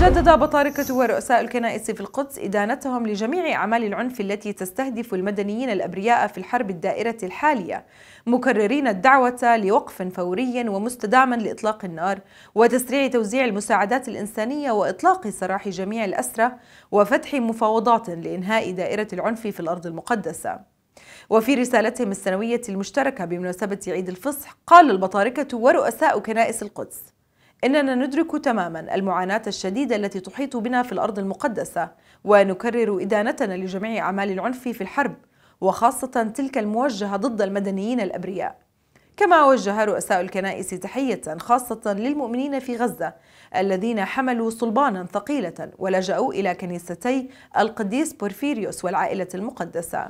جدد بطاركة ورؤساء الكنائس في القدس إدانتهم لجميع أعمال العنف التي تستهدف المدنيين الأبرياء في الحرب الدائرة الحالية مكررين الدعوة لوقف فوري ومستدام لإطلاق النار وتسريع توزيع المساعدات الإنسانية وإطلاق سراح جميع الأسرى وفتح مفاوضات لإنهاء دائرة العنف في الأرض المقدسة وفي رسالتهم السنوية المشتركة بمناسبة عيد الفصح قال البطاركة ورؤساء كنائس القدس إننا ندرك تماما المعاناة الشديدة التي تحيط بنا في الأرض المقدسة ونكرر إدانتنا لجميع أعمال العنف في الحرب وخاصة تلك الموجهة ضد المدنيين الأبرياء كما وجه رؤساء الكنائس تحية خاصة للمؤمنين في غزة الذين حملوا صلبانا ثقيلة ولجأوا إلى كنيستي القديس بورفيريوس والعائلة المقدسة